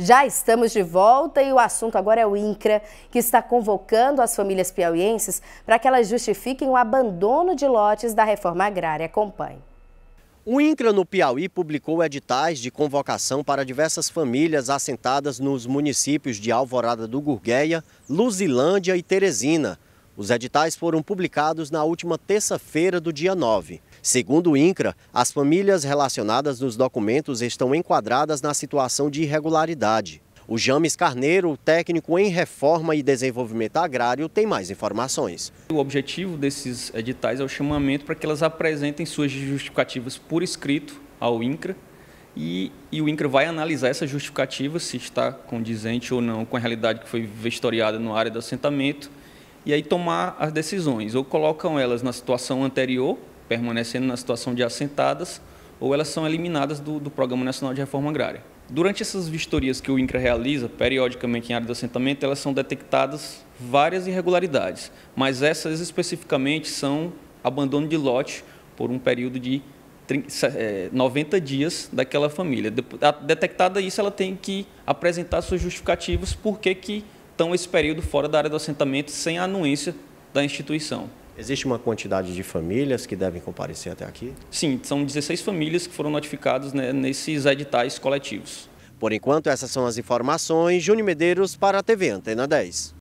Já estamos de volta e o assunto agora é o INCRA, que está convocando as famílias piauienses para que elas justifiquem o abandono de lotes da reforma agrária. Acompanhe. O INCRA no Piauí publicou editais de convocação para diversas famílias assentadas nos municípios de Alvorada do Gurgueia, Luzilândia e Teresina os editais foram publicados na última terça-feira do dia 9. Segundo o INCRA, as famílias relacionadas nos documentos estão enquadradas na situação de irregularidade. O James Carneiro, técnico em reforma e desenvolvimento agrário, tem mais informações. O objetivo desses editais é o chamamento para que elas apresentem suas justificativas por escrito ao INCRA e, e o INCRA vai analisar essa justificativa, se está condizente ou não com a realidade que foi vistoriada no área do assentamento e aí tomar as decisões. Ou colocam elas na situação anterior, permanecendo na situação de assentadas, ou elas são eliminadas do, do Programa Nacional de Reforma Agrária. Durante essas vistorias que o INCRA realiza, periodicamente em área de assentamento, elas são detectadas várias irregularidades, mas essas especificamente são abandono de lote por um período de 90 é, dias daquela família. Detectada isso, ela tem que apresentar seus justificativos por que estão esse período fora da área do assentamento sem a anuência da instituição. Existe uma quantidade de famílias que devem comparecer até aqui? Sim, são 16 famílias que foram notificadas né, nesses editais coletivos. Por enquanto, essas são as informações. Júnior Medeiros para a TV Antena 10.